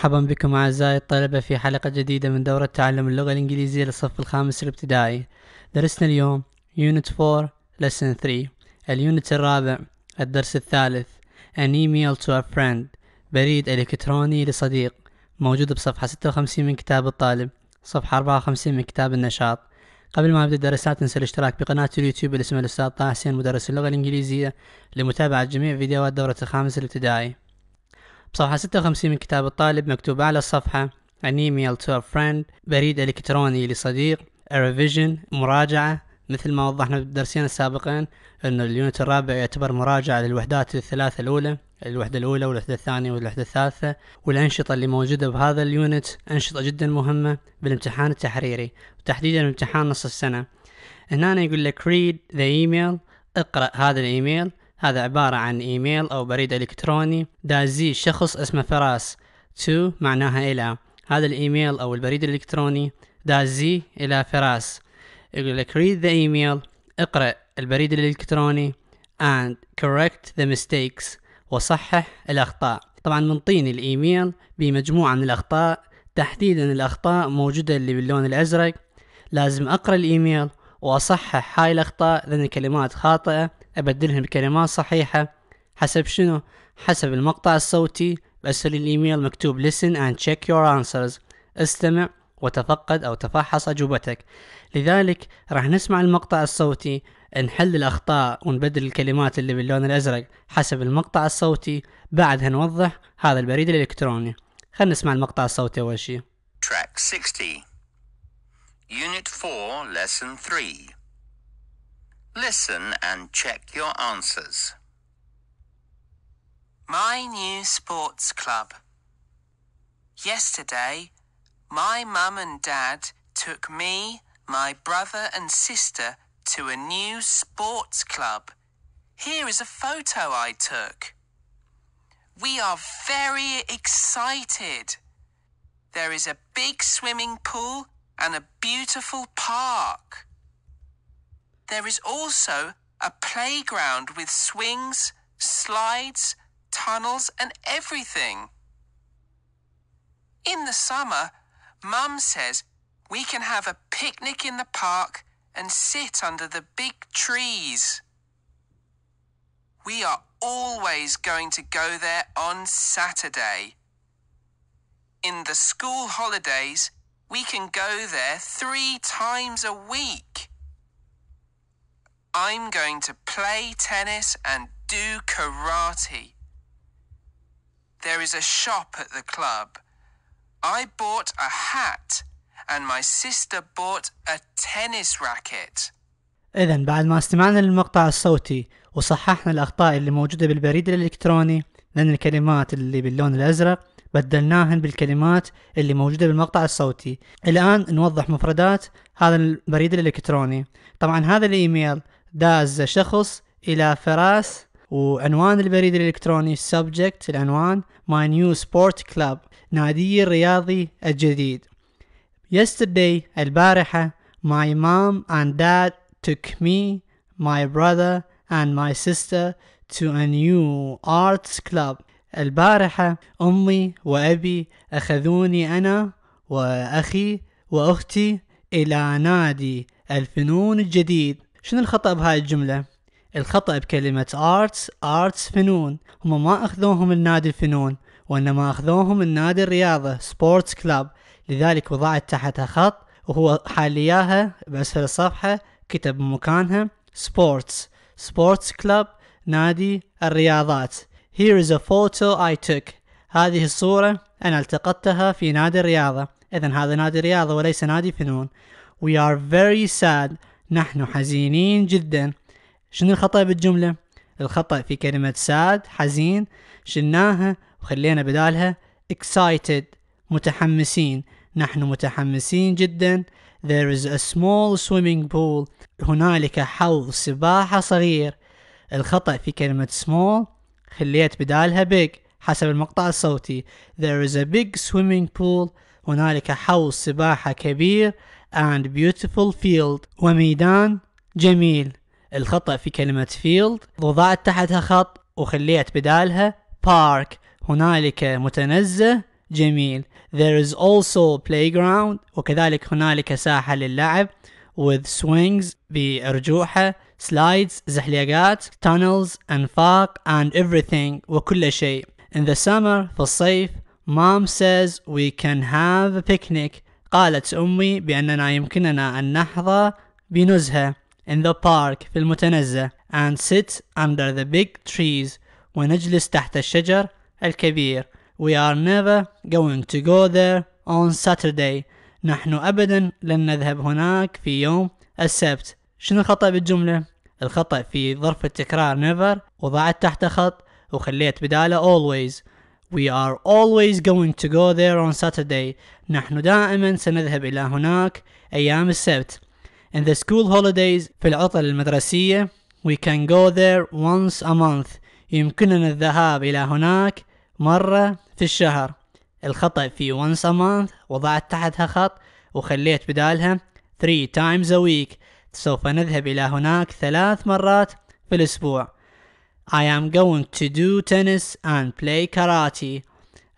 مرحبا بكم أعزائي الطلبة في حلقة جديدة من دورة تعلم اللغة الإنجليزية للصف الخامس الابتدائي درسنا اليوم Unit 4 Lesson 3 اليونت الرابع الدرس الثالث An email to a friend بريد إلكتروني لصديق موجود بصفحة 56 من كتاب الطالب صفحة 54 من كتاب النشاط قبل ما أبدأ الدرسات انسى تنسى الاشتراك بقناة اليوتيوب اللي اسمها الأستاذ طه حسين مدرس اللغة الإنجليزية لمتابعة جميع فيديوهات دورة الخامس الابتدائي بصفحة 56 من كتاب الطالب مكتوب على الصفحة an email to a friend بريد إلكتروني لصديق a revision مراجعة مثل ما وضحنا بالدرسين السابقين أن اليونت الرابع يعتبر مراجعة للوحدات الثلاثة الأولى الوحدة الأولى والوحدة الثانية والوحدة الثالثة والأنشطة اللي موجودة بهذا اليونت أنشطة جدا مهمة بالامتحان التحريري وتحديدا امتحان نص السنة هنا يقول لك read the email اقرأ هذا الإيميل هذا عبارة عن إيميل أو بريد إلكتروني دازي شخص اسمه فراس تو معناها إلى هذا الإيميل أو البريد الإلكتروني دازي إلى فراس يقول لك read the email اقرأ البريد الإلكتروني and correct the mistakes وصحح الأخطاء طبعا منطيني الإيميل بمجموعة من الأخطاء تحديدا الأخطاء موجودة اللي باللون الأزرق لازم أقرأ الإيميل وأصحح هاي الأخطاء لأن الكلمات خاطئة أبدلهم بكلمات صحيحة حسب شنو؟ حسب المقطع الصوتي بأرسل الإيميل مكتوب listen and check your answers استمع وتفقد أو تفحص أجوبتك لذلك راح نسمع المقطع الصوتي نحل الأخطاء ونبدل الكلمات اللي باللون الأزرق حسب المقطع الصوتي بعدها نوضح هذا البريد الإلكتروني خلينا نسمع المقطع الصوتي أول شيء Track 60 Unit 4 Lesson 3 Listen and check your answers. My new sports club. Yesterday, my mum and dad took me, my brother and sister to a new sports club. Here is a photo I took. We are very excited. There is a big swimming pool and a beautiful park. There is also a playground with swings, slides, tunnels, and everything. In the summer, Mum says we can have a picnic in the park and sit under the big trees. We are always going to go there on Saturday. In the school holidays, we can go there three times a week. I'm going to play tennis and do karate. There is a shop at the club. I bought a hat and my sister bought a tennis racket. إذا بعد ما استمعنا للمقطع الصوتي وصححنا الأخطاء اللي موجودة بالبريد الإلكتروني لأن الكلمات اللي باللون الأزرق بدلناهن بالكلمات اللي موجودة بالمقطع الصوتي الآن نوضح مفردات هذا البريد الإلكتروني طبعا هذا الإيميل داز شخص إلى فراس وعنوان البريد الإلكتروني subject العنوان my new sport club نادي الرياضي الجديد yesterday البارحة my mom and dad took me my brother and my sister to a new arts club البارحة أمي وأبي أخذوني أنا وأخي وأختي إلى نادي الفنون الجديد شنو الخطأ بهاي الجملة؟ الخطأ بكلمة ارتس ارتس فنون هم ما أخذوهم النادي الفنون وإنما أخذوهم النادي الرياضة سبورتس كلاب لذلك وضعت تحتها خط وهو حال إياها بأسفل الصفحة كتب بمكانها سبورتس سبورتس كلاب نادي الرياضات Here is a photo I took هذه الصورة أنا التقطتها في نادي الرياضة إذا هذا نادي رياضة وليس نادي فنون We are very sad نحن حزينين جدا شنو الخطأ بالجملة؟ الخطأ في كلمة sad حزين شلناها وخلينا بدالها excited متحمسين نحن متحمسين جدا There is a small swimming pool هنالك حوض سباحة صغير الخطأ في كلمة small خليت بدالها big حسب المقطع الصوتي There is a big swimming pool هنالك حوض سباحة كبير and beautiful field وميدان جميل الخطأ في كلمة field وضعت تحتها خط وخليت بدالها park هنالك متنزه جميل there is also playground وكذلك هنالك ساحة للعب with swings بأرجوحة slides زحليقات tunnels أنفاق and everything وكل شيء in the summer في الصيف mom says we can have a picnic قالت أمي بأننا يمكننا أن نحظى بنزهة in the park في المتنزه and sit under the big trees ونجلس تحت الشجر الكبير we are never going to go there on Saturday نحن أبدا لن نذهب هناك في يوم السبت شنو الخطأ بالجملة؟ الخطأ في ظرف التكرار never وضعت تحت خط وخليت بداله always We are always going to go there on Saturday. نحن دائما سنذهب إلى هناك أيام السبت. In the school holidays في العطل المدرسية we can go there once a month. يمكننا الذهاب إلى هناك مرة في الشهر. الخطأ في once a month وضعت تحتها خط وخليت بدالها three times a week. سوف نذهب إلى هناك ثلاث مرات في الأسبوع. I am going to do tennis and play karate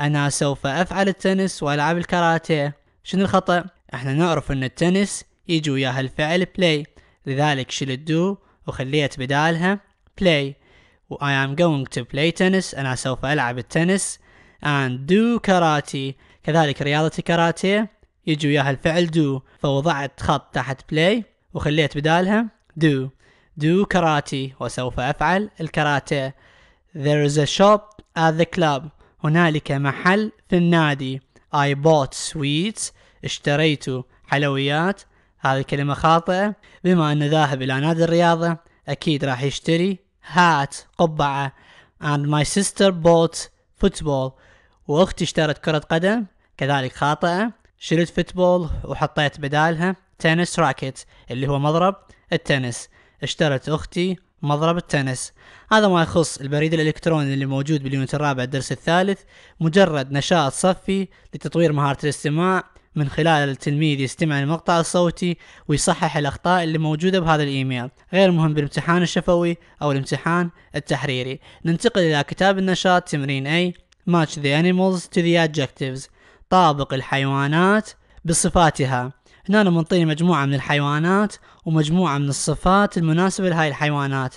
أنا سوف أفعل التنس وألعب الكاراتيه شنو الخطأ؟ احنا نعرف ان التنس يجي وياها الفعل play لذلك شيل do وخليت بدالها play و I am going to play tennis أنا سوف ألعب التنس and do karate كذلك رياضة الكاراتيه يجي وياها الفعل do فوضعت خط تحت play وخليت بدالها do Do karate وسوف أفعل الكاراتيه There is a shop at the club هنالك محل في النادي I bought sweets اشتريت حلويات هذه الكلمة خاطئة بما أنه ذاهب إلى نادي الرياضة أكيد راح يشتري هات قبعة and my sister bought football وأختي اشترت كرة قدم كذلك خاطئة شلت فوتبول وحطيت بدالها تنس راكت اللي هو مضرب التنس اشترت أختي مضرب التنس هذا ما يخص البريد الإلكتروني اللي موجود باليونت الرابع الدرس الثالث مجرد نشاط صفي لتطوير مهارة الاستماع من خلال التلميذ يستمع للمقطع الصوتي ويصحح الأخطاء اللي موجودة بهذا الإيميل غير مهم بالامتحان الشفوي أو الامتحان التحريري ننتقل إلى كتاب النشاط تمرين A Match the animals to the adjectives طابق الحيوانات بصفاتها هنا منطيني مجموعة من الحيوانات ومجموعة من الصفات المناسبة لهاي الحيوانات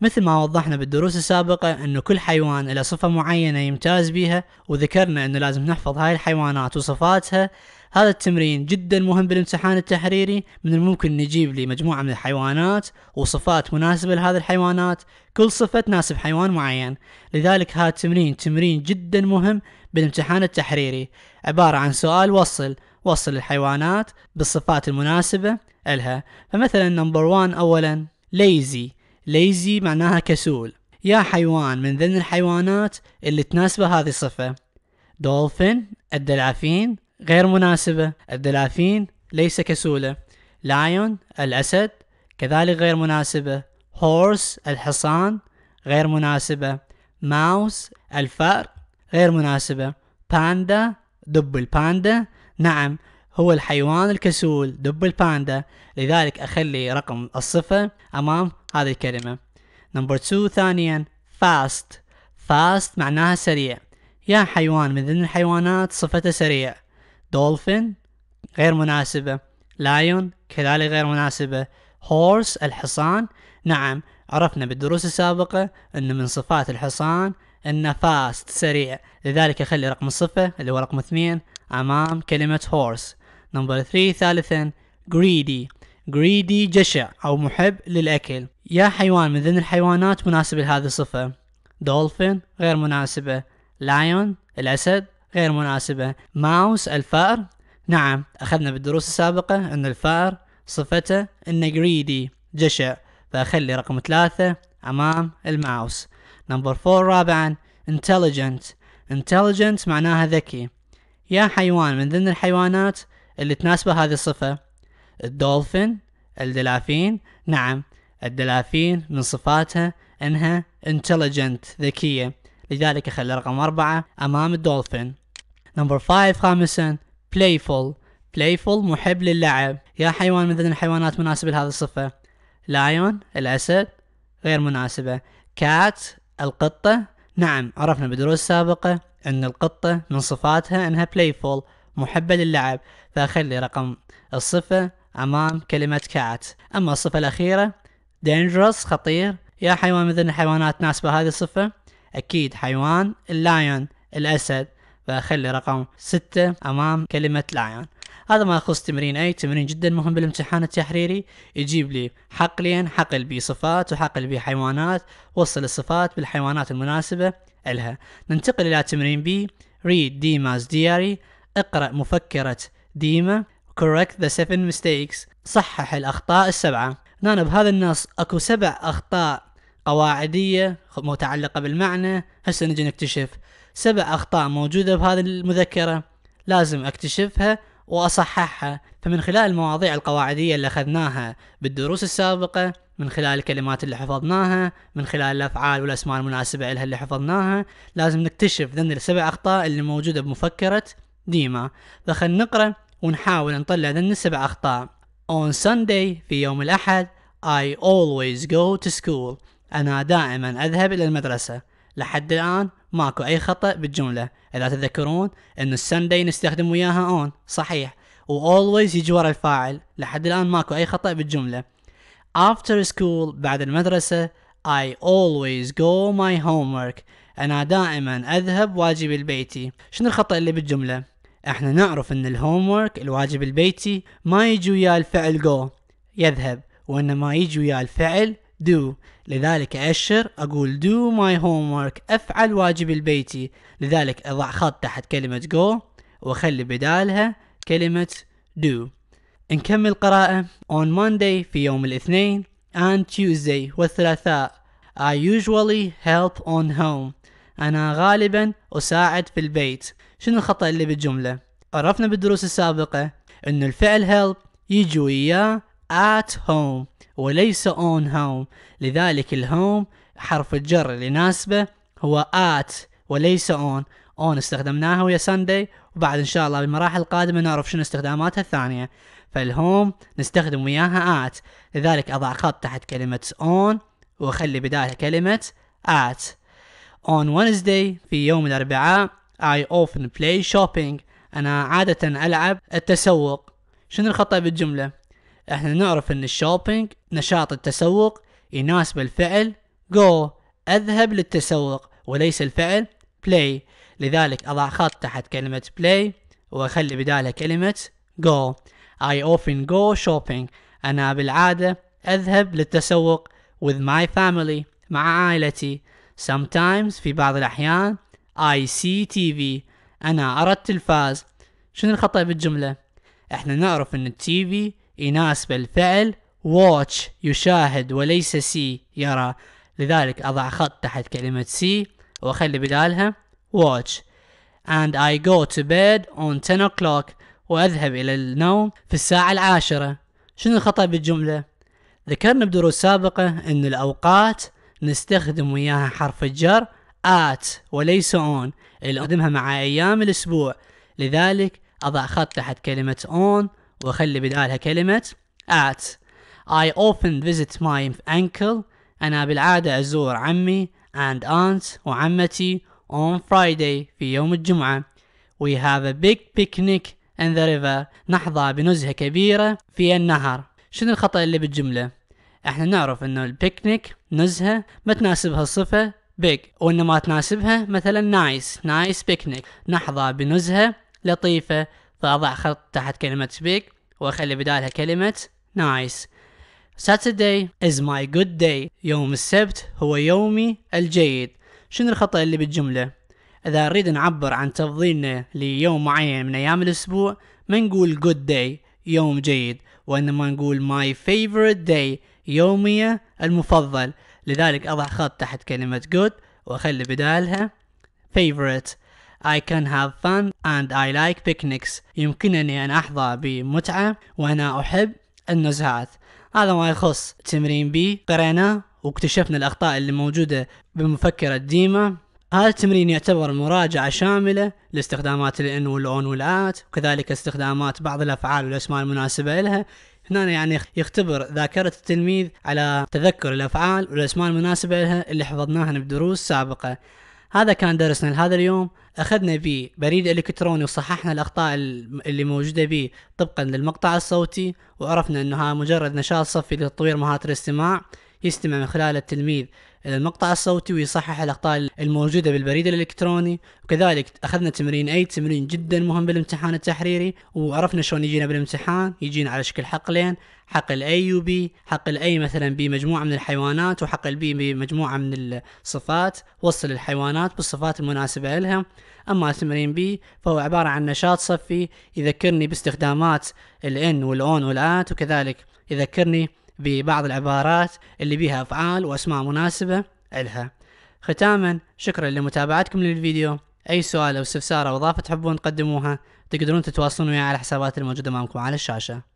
مثل ما وضحنا بالدروس السابقة أنه كل حيوان له صفة معينة يمتاز بها وذكرنا أنه لازم نحفظ هاي الحيوانات وصفاتها هذا التمرين جدا مهم بالامتحان التحريري من الممكن نجيب لي مجموعة من الحيوانات وصفات مناسبة لهذه الحيوانات كل صفة تناسب حيوان معين لذلك هذا التمرين تمرين جدا مهم بالامتحان التحريري عبارة عن سؤال وصل وصل الحيوانات بالصفات المناسبة إلها فمثلا نمبر وان أولا ليزي ليزي معناها كسول يا حيوان من ضمن الحيوانات اللي تناسبه هذه الصفة دولفين الدلافين غير مناسبة الدلافين ليس كسولة لايون الأسد كذلك غير مناسبة هورس الحصان غير مناسبة ماوس الفأر غير مناسبة باندا دب الباندا نعم هو الحيوان الكسول دب الباندا لذلك أخلي رقم الصفة أمام هذه الكلمة نمبر 2 ثانيا fast fast معناها سريع يا حيوان من ضمن الحيوانات صفته سريع دولفين غير مناسبة لايون كذلك غير مناسبة هورس الحصان نعم عرفنا بالدروس السابقة أن من صفات الحصان أنه فاست سريع لذلك أخلي رقم الصفة اللي هو رقم اثنين أمام كلمة horse نمبر 3 ثالثا greedy greedy جشع أو محب للأكل يا حيوان من ضمن الحيوانات مناسب لهذه الصفة دولفين غير مناسبة لايون الأسد غير مناسبة ماوس الفأر نعم أخذنا بالدروس السابقة أن الفأر صفته أنه greedy جشع فأخلي رقم ثلاثة أمام الماوس نمبر فور رابعا intelligent intelligent معناها ذكي يا حيوان من ضمن الحيوانات اللي تناسبه هذه الصفة الدولفين الدلافين نعم الدلافين من صفاتها انها intelligent ذكية لذلك خلى رقم أربعة أمام الدولفين نمبر فايف خامسا playful playful محب للعب يا حيوان من ضمن الحيوانات مناسب لهذه الصفة لايون الأسد غير مناسبة كات القطة نعم عرفنا بدروس سابقة أن القطة من صفاتها أنها playful محبة للعب فأخلي رقم الصفة أمام كلمة كات أما الصفة الأخيرة dangerous خطير يا حيوان مثل الحيوانات ناسبة بهذه الصفة أكيد حيوان اللايون الأسد فأخلي رقم ستة أمام كلمة لايون هذا ما يخص تمرين أي تمرين جدا مهم بالامتحان التحريري يجيب لي حقلين حقل بصفات وحقل بحيوانات وصل الصفات بالحيوانات المناسبة إلها ننتقل إلى تمرين بي read ديماز diary اقرأ مفكرة ديما correct the seven mistakes صحح الأخطاء السبعة هنا نعم، بهذا النص أكو سبع أخطاء قواعدية متعلقة بالمعنى هسه نجي نكتشف سبع أخطاء موجودة بهذه المذكرة لازم أكتشفها وأصححها فمن خلال المواضيع القواعدية اللي أخذناها بالدروس السابقة من خلال الكلمات اللي حفظناها من خلال الافعال والاسماء المناسبه لها اللي حفظناها لازم نكتشف ذن السبع اخطاء اللي موجوده بمفكره ديما فخل نقرا ونحاول نطلع ذن السبع اخطاء On Sunday في يوم الاحد I always go to school انا دائما اذهب الى المدرسه لحد الان ماكو اي خطا بالجمله اذا تذكرون ان السندي نستخدم وياها اون صحيح و always يجي ورا الفاعل لحد الان ماكو اي خطا بالجمله After school بعد المدرسة I always go my homework أنا دائما أذهب واجبي البيتي شنو الخطأ اللي بالجملة؟ احنا نعرف ان الهومورك الواجب البيتي ما يجي وياه الفعل go يذهب وانما يجي وياه الفعل do لذلك أشر أقول do my homework أفعل واجبي البيتي لذلك أضع خط تحت كلمة go وأخلي بدالها كلمة do نكمل قراءة on Monday في يوم الاثنين and Tuesday والثلاثاء I usually help on home أنا غالبا أساعد في البيت شنو الخطأ اللي بالجملة؟ عرفنا بالدروس السابقة أن الفعل help يجي إياه at home وليس on home لذلك الهوم حرف الجر اللي ناسبه هو at وليس on on استخدمناها ويا Sunday وبعد ان شاء الله بالمراحل القادمه نعرف شنو استخداماتها الثانيه فالهوم نستخدم وياها at لذلك اضع خط تحت كلمه on واخلي بدايه كلمه at on Wednesday في يوم الاربعاء I often play shopping انا عاده العب التسوق شنو الخطا بالجمله احنا نعرف ان الشوبينج نشاط التسوق يناسب الفعل go اذهب للتسوق وليس الفعل play لذلك أضع خط تحت كلمة play وأخلي بدالها كلمة go I often go shopping أنا بالعادة أذهب للتسوق with my family مع عائلتي sometimes في بعض الأحيان I see TV أنا أرى التلفاز شنو الخطأ بالجملة؟ احنا نعرف ان التي في يناسب الفعل watch يشاهد وليس see يرى لذلك أضع خط تحت كلمة see وأخلي بدالها watch and I go to bed on 10 o'clock وأذهب إلى النوم في الساعة العاشرة شنو الخطأ بالجملة؟ ذكرنا بدروس سابقة أن الأوقات نستخدم وياها حرف الجر at وليس on اللي أقدمها مع أيام الأسبوع لذلك أضع خط تحت كلمة on وأخلي بدالها كلمة at I often visit my uncle أنا بالعادة أزور عمي and aunt وعمتي on Friday في يوم الجمعة We have a big picnic in the river نحظى بنزهة كبيرة في النهر شنو الخطأ اللي بالجملة؟ احنا نعرف انه البيكنيك نزهة ما تناسبها الصفة big وان ما تناسبها مثلا نايس نايس بيكنيك نحظى بنزهة لطيفة فأضع خط تحت كلمة big وأخلي بدالها كلمة نايس Saturday is my good day يوم السبت هو يومي الجيد شنو الخطأ اللي بالجملة إذا نريد نعبر عن تفضيلنا ليوم معين من أيام الأسبوع ما نقول good day يوم جيد وإنما نقول my favorite day يومية المفضل لذلك أضع خط تحت كلمة good وأخلي بدالها favorite I can have fun and I like picnics يمكنني أن أحظى بمتعة وأنا أحب النزهات هذا ما يخص تمرين بي قرأناه واكتشفنا الأخطاء اللي موجودة بمفكرة ديما هذا التمرين يعتبر مراجعة شاملة لاستخدامات الان والاون والات وكذلك استخدامات بعض الافعال والاسماء المناسبة لها هنا يعني يختبر ذاكرة التلميذ على تذكر الافعال والاسماء المناسبة لها اللي حفظناها بدروس سابقة هذا كان درسنا لهذا اليوم اخذنا به بريد الكتروني وصححنا الاخطاء اللي موجوده به طبقا للمقطع الصوتي وعرفنا انها مجرد نشاط صفي لتطوير مهارة الاستماع يستمع من خلال التلميذ المقطع الصوتي ويصحح الأخطاء الموجودة بالبريد الإلكتروني وكذلك أخذنا تمرين أي تمرين جدا مهم بالامتحان التحريري وعرفنا شلون يجينا بالامتحان يجينا على شكل حقلين حقل الاي وبي B حقل A مثلا بمجموعة من الحيوانات وحقل البي بمجموعة من الصفات وصل الحيوانات بالصفات المناسبة لها أما تمرين بي فهو عبارة عن نشاط صفي يذكرني باستخدامات الان والاون والات وكذلك يذكرني ببعض العبارات اللي بيها أفعال وأسماء مناسبة إلها ختاما شكرا لمتابعتكم للفيديو أي سؤال أو استفسار أو إضافة تحبون تقدموها تقدرون تتواصلون وياي على الحسابات الموجودة أمامكم على الشاشة